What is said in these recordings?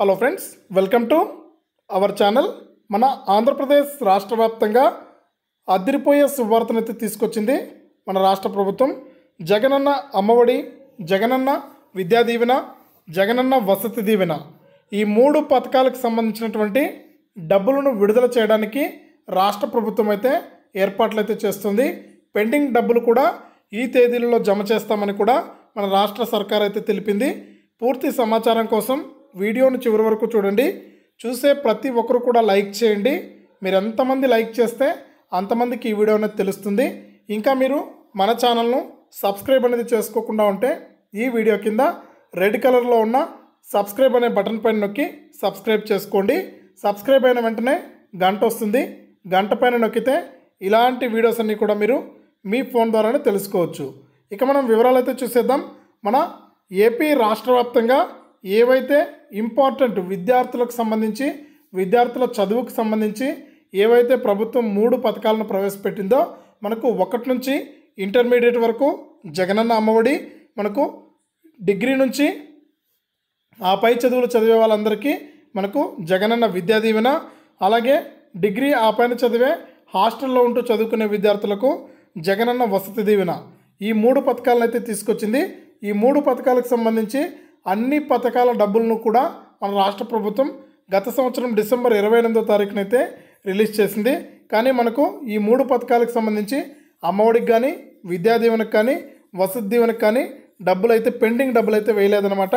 hello friends welcome to our channel మన ఆంధ్రప్రదేశ్ రాష్ట్ర వ్యాప్తంగా అదిరిపోయే శుభవార్తనైతే తీసుకొచ్చింది మన రాష్ట్ర ప్రభుత్వం జగనన్న అమ్మఒడి జగనన్న విద్యా దీవెన జగనన్న వసతి దీవెన ఈ మూడు పథకాలకు సంబంధించినటువంటి డబ్బులను విడుదల చేయడానికి రాష్ట్ర ప్రభుత్వం అయితే ఏర్పాట్లు అయితే చేస్తుంది పెండింగ్ డబ్బులు కూడా ఈ తేదీలలో జమ చేస్తామని కూడా మన రాష్ట్ర సర్కార్ అయితే తెలిపింది పూర్తి సమాచారం కోసం వీడియోను చివరి వరకు చూడండి చూసే ప్రతి ఒక్కరు కూడా లైక్ చేయండి మీరు ఎంతమంది లైక్ చేస్తే అంతమందికి ఈ వీడియో అనేది తెలుస్తుంది ఇంకా మీరు మన ఛానల్ను సబ్స్క్రైబ్ అనేది చేసుకోకుండా ఉంటే ఈ వీడియో కింద రెడ్ కలర్లో ఉన్న సబ్స్క్రైబ్ అనే బటన్ పైన నొక్కి సబ్స్క్రైబ్ చేసుకోండి సబ్స్క్రైబ్ అయిన వెంటనే గంట వస్తుంది గంట పైన నొక్కితే ఇలాంటి వీడియోస్ అన్నీ కూడా మీరు మీ ఫోన్ ద్వారానే తెలుసుకోవచ్చు ఇక మనం వివరాలు అయితే చూసేద్దాం మన ఏపీ రాష్ట్ర వ్యాప్తంగా ఏవైతే ఇంపార్టెంట్ విద్యార్థులకు సంబంధించి విద్యార్థుల చదువుకు సంబంధించి ఏవైతే ప్రభుత్వం మూడు పథకాలను ప్రవేశపెట్టిందో మనకు ఒకటి నుంచి ఇంటర్మీడియట్ వరకు జగనన్న అమ్మఒడి మనకు డిగ్రీ నుంచి ఆ పై చదువులు చదివే వాళ్ళందరికీ మనకు జగనన్న విద్యా దీవెన అలాగే డిగ్రీ ఆ పైన చదివే హాస్టల్లో ఉంటూ చదువుకునే విద్యార్థులకు జగనన్న వసతి దీవెన ఈ మూడు పథకాలను అయితే తీసుకొచ్చింది ఈ మూడు పథకాలకు సంబంధించి అన్ని పథకాల డబ్బులను కూడా మన రాష్ట్ర ప్రభుత్వం గత సంవత్సరం డిసెంబర్ ఇరవై ఎనిమిదో తారీఖునైతే రిలీజ్ చేసింది కానీ మనకు ఈ మూడు పథకాలకు సంబంధించి అమ్మఒడికి కానీ విద్యా దీవెనకు కానీ వసతి దీవెనకు కానీ డబ్బులు అయితే పెండింగ్ డబ్బులు అయితే వేయలేదనమాట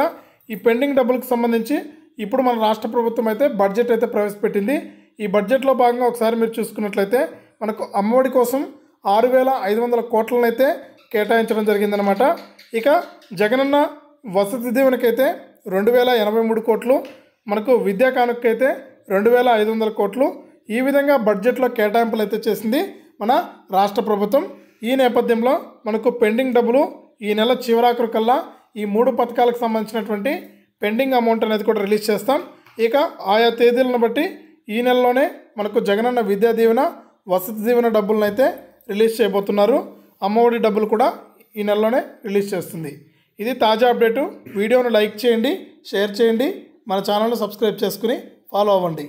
ఈ పెండింగ్ డబ్బులకు సంబంధించి ఇప్పుడు మన రాష్ట్ర ప్రభుత్వం అయితే బడ్జెట్ అయితే ప్రవేశపెట్టింది ఈ బడ్జెట్లో భాగంగా ఒకసారి మీరు చూసుకున్నట్లయితే మనకు అమ్మఒడి కోసం ఆరు వేల ఐదు వందల కోట్లనైతే కేటాయించడం జరిగిందనమాట ఇక జగనన్న వసతి దీవెనకైతే రెండు వేల ఎనభై మూడు కోట్లు మనకు విద్యా కానుకైతే రెండు వేల ఐదు వందల కోట్లు ఈ విధంగా బడ్జెట్లో కేటాయింపులు అయితే చేసింది మన రాష్ట్ర ప్రభుత్వం ఈ నేపథ్యంలో మనకు పెండింగ్ డబ్బులు ఈ నెల చివరాకరు కల్లా ఈ మూడు పథకాలకు సంబంధించినటువంటి పెండింగ్ అమౌంట్ అనేది కూడా రిలీజ్ చేస్తాం ఇక ఆయా తేదీలను బట్టి ఈ నెలలోనే మనకు జగనన్న విద్యా దీవెన వసతి దీవెన డబ్బులను అయితే రిలీజ్ చేయబోతున్నారు అమ్మఒడి డబ్బులు కూడా ఈ నెలలోనే రిలీజ్ చేస్తుంది ఇది తాజా అప్డేటు వీడియోను లైక్ చేయండి షేర్ చేయండి మన ఛానల్ను సబ్స్క్రైబ్ చేసుకుని ఫాలో అవ్వండి